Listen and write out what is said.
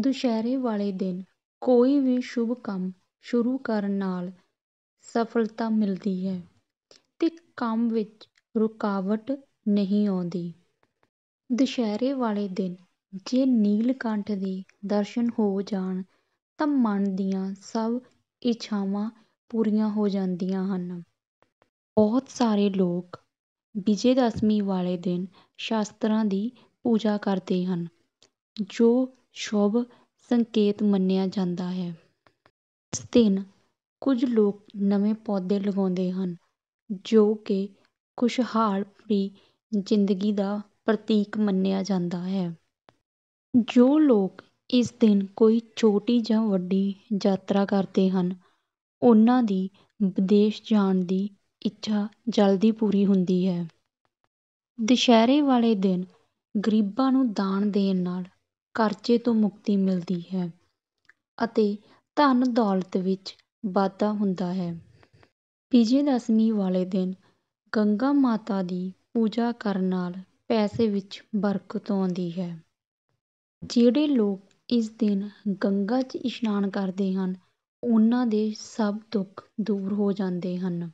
ਦੁਸਹਿਰੇ ਵਾਲੇ ਦਿਨ ਕੋਈ ਵੀ ਸ਼ੁਭ ਕੰਮ ਸ਼ੁਰੂ ਕਰਨ ਨਾਲ ਸਫਲਤਾ ਮਿਲਦੀ ਹੈ ਤੇ ਕੰਮ ਵਿੱਚ ਰੁਕਾਵਟ ਨਹੀਂ ਆਉਂਦੀ ਦੁਸਹਿਰੇ ਵਾਲੇ ਦਿਨ ਜੇ ਨੀਲਕੰਠ ਦੇ ਦਰਸ਼ਨ ਹੋ ਜਾਣ ਤਾਂ ਮਨ ਦੀਆਂ ਸਭ ਇੱਛਾਵਾਂ ਪੂਰੀਆਂ ਹੋ ਜਾਂਦੀਆਂ ਹਨ ਬਹੁਤ ਸਾਰੇ ਲੋਕ ਵਿਜੇ ਦਸ਼ਮੀ ਵਾਲੇ ਦਿਨ ਸ਼ਾਸਤਰਾਂ ਦੀ ਪੂਜਾ ਕਰਦੇ ਹਨ ਜੋ ਸ਼ੁਭ ਸੰਕੇਤ ਮੰਨਿਆ ਜਾਂਦਾ ਹੈ। ਇਸ ਦਿਨ ਕੁਝ ਲੋਕ ਨਵੇਂ ਪੌਦੇ ਲਗਾਉਂਦੇ ਹਨ ਜੋ ਕਿ ਖੁਸ਼ਹਾਲ ਭਰੀ ਜ਼ਿੰਦਗੀ ਦਾ ਪ੍ਰਤੀਕ ਮੰਨਿਆ ਜਾਂਦਾ ਹੈ। ਜੋ ਲੋਕ ਇਸ ਦਿਨ ਕੋਈ ਛੋਟੀ ਜਾਂ ਵੱਡੀ ਯਾਤਰਾ ਕਰਦੇ ਹਨ, ਉਹਨਾਂ ਦੀ ਵਿਦੇਸ਼ ਜਾਣ ਦੀ ਇੱਛਾ ਜਲਦੀ ਪੂਰੀ ਹੁੰਦੀ ਹੈ। ਦੁਸਹਿਰੇ ਵਾਲੇ ਦਿਨ ਗਰੀਬਾਂ ਨੂੰ ਦਾਨ ਦੇਣ ਨਾਲ ਕਰਜ਼ੇ ਤੋਂ ਮੁਕਤੀ ਮਿਲਦੀ ਹੈ ਅਤੇ ਧਨ ਦੌਲਤ ਵਿੱਚ ਵਾਧਾ ਹੁੰਦਾ ਹੈ ਵਿਜੇ ਦਸ਼ਮੀ ਵਾਲੇ ਦਿਨ ਗੰਗਾ ਮਾਤਾ ਦੀ ਪੂਜਾ ਕਰਨ ਨਾਲ ਪੈਸੇ ਵਿੱਚ ਬਰਕਤ ਆਉਂਦੀ ਹੈ ਜਿਹੜੇ ਲੋਕ ਇਸ ਦਿਨ ਗੰਗਾ 'ਚ ਇਸ਼ਨਾਨ ਕਰਦੇ ਹਨ ਉਹਨਾਂ ਦੇ ਸਭ ਦੁੱਖ ਦੂਰ ਹੋ ਜਾਂਦੇ ਹਨ